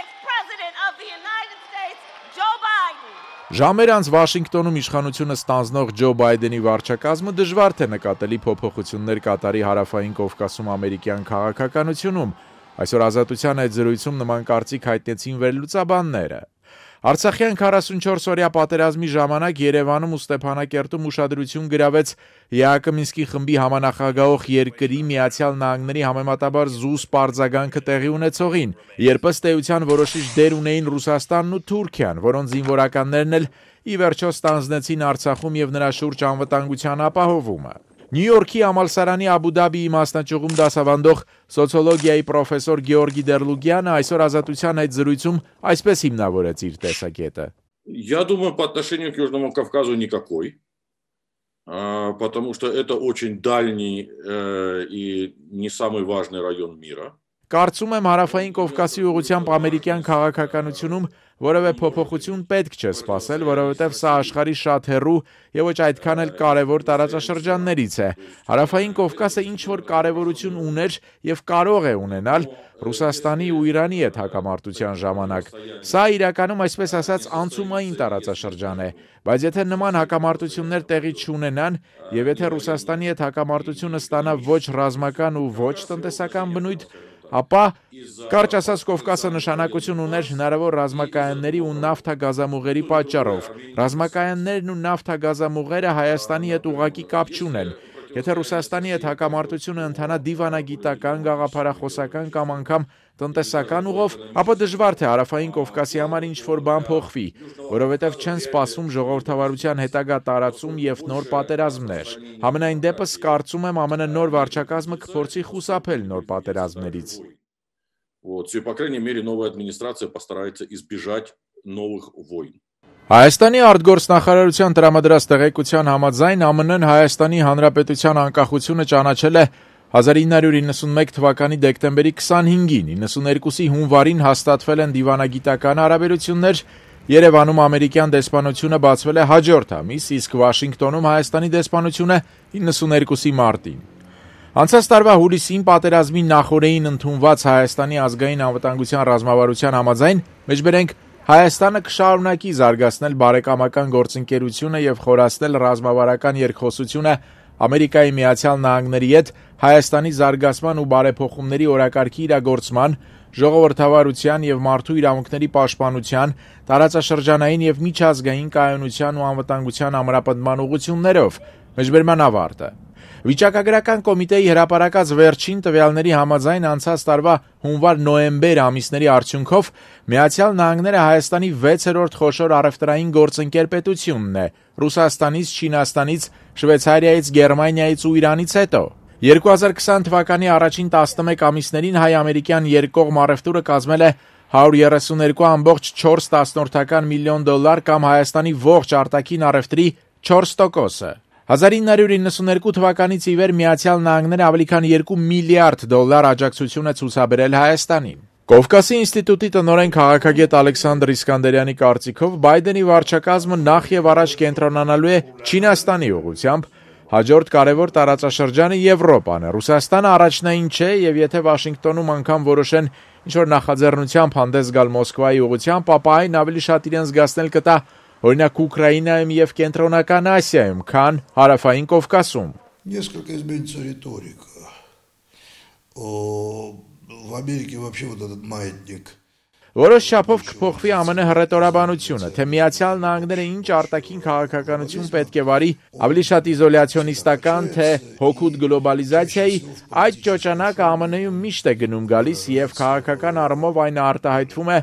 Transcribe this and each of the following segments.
next president of the United States, Joe Biden. Ժամեր անց Վաշինգտոնում իշխանությունը ստանձնող Ջո Բայդենի վարչակազմը դժվար թե նկատելի փոփոխություններ կատարի հարավային Կովկասում ամերիկյան քաղաքականությունում։ Այսօր ազատության այդ զրույցում նման կարծիք հայտնեցին վերլուծաբանները։ Արցախյան 44-օրյա պատերազմի ժամանակ Երևանում ու Ստեփանակերտում ուշադրություն գրավեց ԵԱԿ Մինսկի խմբի համանախագահող երկրի Միացյալ Նահանգների համեմատաբար զուս պարզագանքը տեղի ունեցողին, երբ ըստ էության որոշիչ դեր ունեին Ռուսաստանն ու Թուրքիան, որոնց զինվորականներն էլ ի վերջո ստանձնեցին Արցախում եւ նրա շուրջ անվտանգության ապահովումը։ Նյու Յորքի համալսարանի Աբու Դաբիի մասնաճյուղում դասավանդող սոցիոլոգիայի պրոֆեսոր Գեորգի Դերլուգյանը այսօր Ազատության այդ զրույցում այսպես հիմնավորեց իր տեսակետը. Я думаю, по отношению к Южному Кавказу никакой, потому что это очень дальний э, и не самый важный район мира. Կարծում եմ հարավային Կովկասի ուղությամբ ամերիկյան քաղաքականությունում որևէ փոփոխություն պետք չէ սпасել, որովհետև սա աշխարի շատ հեռու եւ ոչ այդքան էլ կարեւոր տարածաշրջաններից է։ Հարավային Կովկասը ինչ որ կարեւորություն ուներ եւ կարող է ունենալ Ռուսաստանի ու Իրանի հետ հակամարտության ժամանակ։ Սա իրականում այսպես ասած անցումային տարածաշրջան է, բայց եթե նման հակամարտություններ տեղի չունենան եւ եթե Ռուսաստանի հետ հակամարտությունը ստանա ոչ ռազմական ու ոչ տնտեսական բնույթ, ապա կարճ ասած Կովկասը նշանակություն ուներ հնարավոր ռազմակայանների ու նավթագազամուղերի պատճառով։ Ռազմակայաններն ու նավթագազամուղերը Հայաստանի հետ ուղակի կապ չունեն, Եթե Ռուսաստանի այդ հակամարտությունը ընթանա դիվանագիտական, գաղափարախոսական կամ անգամ տնտեսական ուղով, ապա դժվար թե հարավային Կովկասի համար ինչ-որ բան փոխվի, որովհետև չեն սպասում ժողովրդավարության հետագա տարածում եւ նոր պատերազմներ։ Համենայն դեպս կարծում եմ ԱՄՆ նոր վարչակազմը կփորձի խուսափել նոր պատերազմներից։ Вот, и, по крайней мере, новая администрация постарается избежать новых войн. Հայաստանի արտգործնախարարության տրամադրած տեղեկության համաձայն ԱՄՆ-ն Հայաստանի Հանրապետության անկախությունը ճանաչել է 1991 թվականի դեկտեմբերի 25-ին, 92-ի հունվարին հաստատվել են դիվանագիտական հարաբերություններ, Երևանում ամերիկյան դեսպանությունը բացվել է հաջորդ ամիս, իսկ Վաշինգտոնում Հայաստանի դեսպանությունը 92-ի մարտին։ Անցած տարվա հուլիսին պատերազմի նախորդեին ընդունված Հայաստանի ազգային անվտանգության ռազմավարության համաձայն մեջբերենք 1 Հայաստանը կշարունակի զարգացնել բարեկամական գործընկերությունը եւ խորացնել ռազմավարական երկխոսությունը Ամերիկայի Միացյալ Նահանգների հետ Հայաստանի զարգացման ու բարեփոխումների օրակարգի իրագործման, ժողովրդավարության եւ մարդու իրավունքների պաշտպանության, տարածաշրջանային եւ միջազգային կայունության ու անվտանգության ամրապնդման ուղղություններով։ Մեջբերման ավարտը։ Վիճակագրական կոմիտեի հրապարակած վերջին տվյալների համաձայն անցած տարվա հունվար-նոեմբեր ամիսների արդյունքով Միացյալ Նահանգները Հայաստանի 6-րդ խոշոր առևտրային գործընկեր պետությունն է՝ Ռուսաստանից, Չինաստանից, Շվեյցարիայից, Գերմանիայից ու Իրանից հետո։ 2020 թվականի առաջին 11 ամիսներին հայ-ամերիկյան երկկողմ առևտուրը կազմել է 132.4 միլիոն դոլար կամ Հայաստանի ողջ արտաքին առևտրի 4%-ը։ 1992 թվականից ի վեր Միացյալ Նահանգները ավելի քան 2 միլիարդ դոլար աջակցություն է ցուցաբերել Հայաստանին։ Կովկասի ինստիտուտի տնօրեն քաղաքագետ Ալեքսանդր Իսկանդերյանի կարծիքով Բայդենի վարչակազմը նախ եւ առաջ կենտրոնանալու է Չինաստանի ուղությամբ, Հաջորդ կարևոր տարածաշրջանը Եվրոպան է։ Ռուսաստանը առաջնային չէ եւ եթե Վաշինգտոնում անգամ որոշեն ինչ որ նախաձեռնությամբ հանդես գալ Մոսկվայի ուղությամբ, ապա այն ավելի շատ իրեն զգացնել կտա օրինակ Ուկրաինայում եւ Կենտրոնական Ասիայում, քան Հարավային Կովկասում։ Несколько изменится риторика. О, в Америке вообще вот этот маятник Որոշ չափով կփոխվի ԱՄՆ հռետորաբանությունը, թե Միացյալ Նահանգները ինչ արտաքին քաղաքականություն պետք է վարի, ավելի շատ իզոլյացիոնիստական, թե հոգուտ գլոբալիզացիայի, այդ ճոճանակը ԱՄՆ-ում միշտ է գնում գալիս եւ քաղաքական առումով այն արտահայտվում է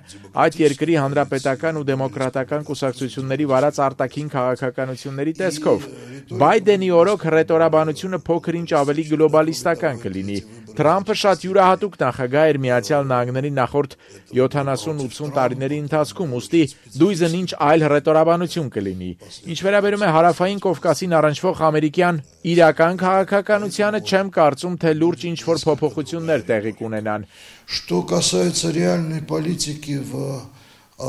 այդ երկրի հանրապետական ու դեմոկրատական կուսակցությունների վարած արտաքին քաղաքականությունների տեսքով։ Բայդենի օրոք հռետորաբանությունը փոքր ինչ ավելի գլոբալիստական կլինի, Թրամփը շատ յուրահատուկ նախագահ էր Միացյալ Նահանգների նախորդ 70-80 տարիների ընթացքում, ուստի դույզն ինչ այլ ռետորաբանություն կլինի։ Ինչ վերաբերում է հարավային Կովկասին առնչվող ամերիկյան իրական քաղաքականությանը, չեմ կարծում, թե լուրջ ինչ-որ փոփոխություններ տեղի կունենան։ Что касается реальной политики в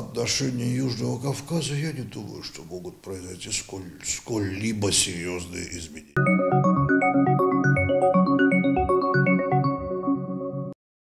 отношении Южного Кавказа, я не думаю, что могут произойти сколь-либо серьезные изменения.